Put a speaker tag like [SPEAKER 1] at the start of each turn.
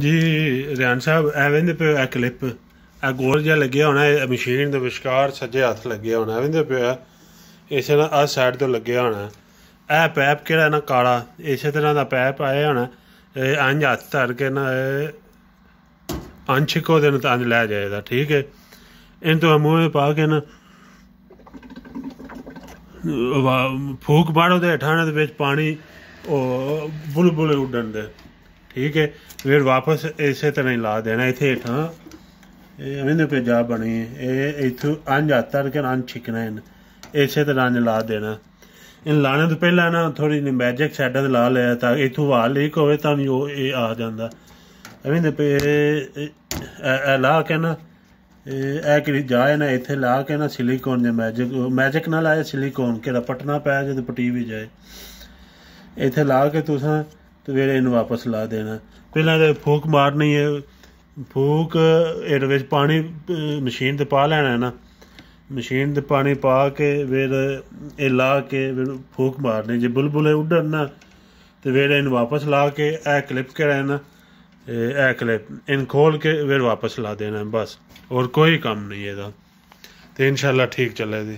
[SPEAKER 1] ਜੀ ਰਿਆਨ ਸਾਹਿਬ ਐਵੇਂ ਦੇ ਪਿਆ ਕਲਿੱਪ ਆ ਗੋਲ ਜਿਹਾ ਲੱਗਿਆ ਹੋਣਾ ਇਹ ਮਸ਼ੀਨ ਦੇ ਵਿਚਕਾਰ ਸੱਜੇ ਹੱਥ ਲੱਗਿਆ ਹੋਣਾ ਐਵੇਂ ਦੇ ਪਿਆ ਇਸੇ ਨਾਲ ਆ ਸਾਈਡ ਤੋਂ ਲੱਗਿਆ ਹੋਣਾ ਇਹ ਪੈਪ ਕਿਹੜਾ ਨਾ ਕਾਲਾ ਇਸੇ ਤਰ੍ਹਾਂ ਦਾ ਪੈਪ ਆਇਆ ਹੋਣਾ ਇਹ ਅੰਜ ਹੱਥ ਧਰ ਕੇ ਨਾ ਇਹ ਅੰਛਿਕੋ ਦੇ ਨਾਲ ਲੈ ਜਾਏਗਾ ਠੀਕ ਹੈ ਇਹਨਾਂ ਤੋਂ ਮੂੰਹ ਪਾ ਕੇ ਨਾ ਫੂਕ ਬਾੜੋ ਦੇ ਠਾਣੇ ਦੇ ਵਿੱਚ ਪਾਣੀ ਉਹ ਬੁਲਬੁਲੇ ਉੱਡਣ ਦੇ ਠੀਕ ਹੈ ਫਿਰ ਵਾਪਸ ਇਸੇ ਤਰ੍ਹਾਂ ਹੀ ਲਾ ਦੇਣਾ ਇੱਥੇ ਹੇਠਾਂ ਇਹ ਐਵੇਂ ਦੇ ਪੰਜਾਬ ਬਣੇ ਇਹ ਇਥੋਂ ਅੰਜ ਤਰ ਕੇ ਅੰਜ ਛਿਕਣਾ ਇਹਨ ਇਸੇ ਤਰ੍ਹਾਂ ਨੇ ਲਾ ਦੇਣਾ ਇਹ ਲਾਣੇ ਤੋਂ ਪਹਿਲਾਂ ਨਾ ਥੋੜੀ ਜਿਹੀ ਮੈਜਿਕ ਦੇ ਲਾ ਲਿਆ ਤਾਂ ਇਥੋਂ ਵਾਲ ਲੀਕ ਹੋਵੇ ਤਾਂ ਉਹ ਇਹ ਆ ਜਾਂਦਾ ਐਵੇਂ ਦੇ ਪੇ ਇਹ ਲਾ ਕੇ ਨਾ ਇਹ ਕਿ ਜਾਏ ਨਾ ਇੱਥੇ ਲਾ ਕੇ ਨਾ ਸਿਲੀਕੋਨ ਦੇ ਮੈਜਿਕ ਮੈਜਿਕ ਨਾਲ ਆਇਆ ਸਿਲੀਕੋਨ ਕਿ ਰਪਟਣਾ ਪਿਆ ਜਦ ਪਟੀ ਵੀ ਜਾਏ ਇੱਥੇ ਲਾ ਕੇ ਤੁਸੀਂ ਤੇ ਨੂੰ ਇਹਨੂੰ ਵਾਪਸ ਲਾ ਦੇਣਾ ਪਹਿਲਾਂ ਇਹ ਫੂਕ ਮਾਰਨੀ ਹੈ ਫੂਕ ਇਹਦੇ ਵਿੱਚ ਪਾਣੀ ਮਸ਼ੀਨ ਤੇ ਪਾ ਲੈਣਾ ਹੈ ਨਾ ਮਸ਼ੀਨ ਤੇ ਪਾਣੀ ਪਾ ਕੇ ਫਿਰ ਇਹ ਲਾ ਕੇ ਫੂਕ ਮਾਰਨੀ ਜੇ ਬੁਲਬੁਲੇ ਉੱਡਣ ਨਾ ਤੇ ਫਿਰ ਇਹਨੂੰ ਵਾਪਸ ਲਾ ਕੇ ਇਹ ਕਲਿੱਪ ਕੇ ਰਹਿਣਾ ਇਹ ਕਲਿੱਪ ਇਹਨ ਖੋਲ ਕੇ ਫਿਰ ਵਾਪਸ ਲਾ ਦੇਣਾ ਬਸ ਹੋਰ ਕੋਈ ਕੰਮ ਨਹੀਂ ਇਹਦਾ ਤੇ ਇਨਸ਼ਾਅੱਲਾ ਠੀਕ ਚੱਲੇਗੀ